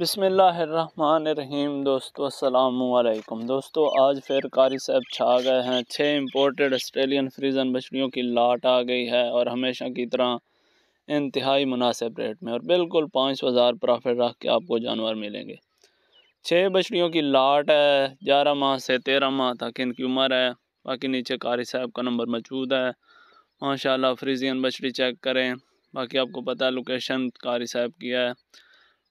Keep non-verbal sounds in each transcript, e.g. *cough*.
बसमीम दोस्तों असलकुम दोस्तों आज फिर कारी साहब छा गए हैं छः इम्पोर्टेड ऑस्ट्रेलियन फ्रीजन बछड़ियों की लाट आ गई है और हमेशा की तरह इंतहाई मुनासिब रेट में और बिल्कुल पाँच हज़ार प्रॉफिट रख के आपको जानवर मिलेंगे छः बछड़ियों की लाट है ग्यारह माह से तेरह माह तक इनकी उम्र है बाकी नीचे कारी साहब का नंबर मौजूद है माशाल्लाह फ्रीजियन बछड़ी चेक करें बाकी आपको पता है लोकेशन कारी साहब की है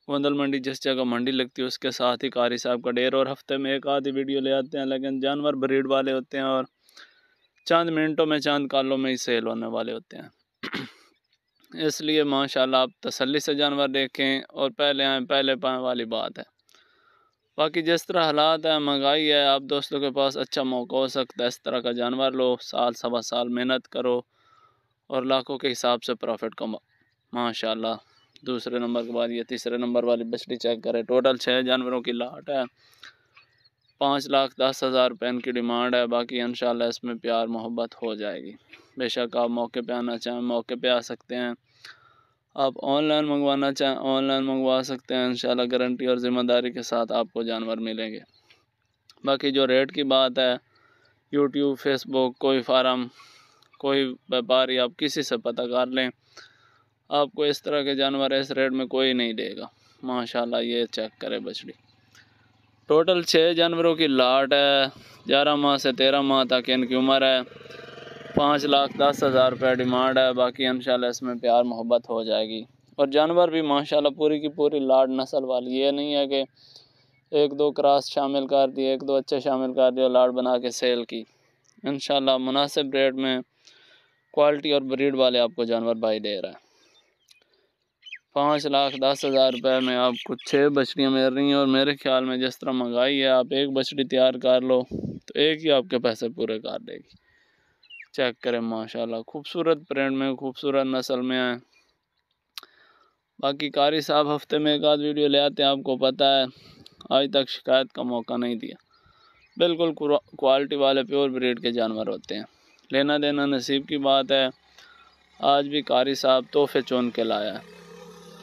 गोंदल मंडी जिस जगह मंडी लगती है उसके साथ ही कारी साहब का डेर और हफ्ते में एक आधी वीडियो ले आते हैं लेकिन जानवर ब्रीड वाले होते हैं और चंद मिनटों में चंद कालों में ही सेल होने वाले होते हैं *clears throat* इसलिए माशाल्लाह आप तसल्ली से जानवर देखें और पहले आएँ पहले पाएँ वाली बात है बाकी जिस तरह हालात है महंगाई है आप दोस्तों के पास अच्छा मौका हो सकता है इस तरह का जानवर लो साल सवा साल मेहनत करो और लाखों के हिसाब से प्रॉफिट कमाओ माशाल्लाह दूसरे नंबर के बाद ये तीसरे नंबर वाली बछड़ी चेक करें टोटल छः जानवरों की लाट है पाँच लाख दस हज़ार रुपये इनकी डिमांड है बाकी इन इसमें प्यार मोहब्बत हो जाएगी बेशक आप मौके पे आना चाहें मौके पे आ सकते हैं आप ऑनलाइन मंगवाना चाहें ऑनलाइन मंगवा सकते हैं इन गारंटी और ज़िम्मेदारी के साथ आपको जानवर मिलेंगे बाकी जो रेट की बात है यूट्यूब फेसबुक कोई फार्म कोई व्यापारी आप किसी से पता कर लें आपको इस तरह के जानवर इस रेट में कोई नहीं देगा माशाल्लाह ये चेक करें बछड़ी टोटल छः जानवरों की लाट है ग्यारह माह से तेरह माह तक इनकी उम्र है पाँच लाख दस हज़ार रुपये डिमांड है बाकी इन इसमें प्यार मोहब्बत हो जाएगी और जानवर भी माशाल्लाह पूरी की पूरी लाड नस्ल वाली ये नहीं है कि एक दो क्रास शामिल कर दिए एक दो अच्छे शामिल कर दिए लाड बना के सेल की इन मुनासिब रेट में क्वालिटी और ब्रीड वाले आपको जानवर भाई दे रहा है पाँच लाख दस हज़ार रुपये में आपको छः बछड़ियाँ मिल रही हैं और मेरे ख्याल में जिस तरह मंगाई है आप एक बछड़ी तैयार कर लो तो एक ही आपके पैसे पूरे कर देगी चेक करें माशाल्लाह खूबसूरत प्रिंट में खूबसूरत नस्ल में है बाकी कारी साहब हफ्ते में एक आध वीडियो ले आते हैं आपको पता है आज तक शिकायत का मौका नहीं दिया बिल्कुल क्वालिटी वाले प्योर ब्रीड के जानवर होते हैं लेना देना नसीब की बात है आज भी कारी साहब तोहफे चुन के लाया है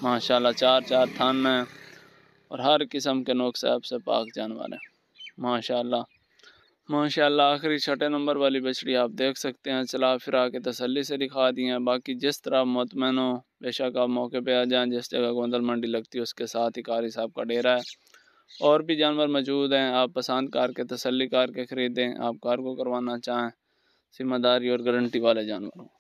माशाल्लाह चार चार थान हैं और हर किस्म के नोक से आपसे पाक जानवर हैं माशाल्लाह माशाल्लाह आखिरी छठे नंबर वाली बछड़ी आप देख सकते हैं चला फिरा के तसली से दिखा दी हैं बाकी जिस तरह मतमैन हो बेशक आप मौके पर आ जाएँ जिस जगह गोंदल मंडी लगती है उसके साथ ही कारी साहब का डेरा है और भी जानवर मौजूद हैं आप पसंद कार के तसली कार के ख़रीदें आप कार को करवाना चाहें जिम्मेदारी और गारंटी वाले जानवर हों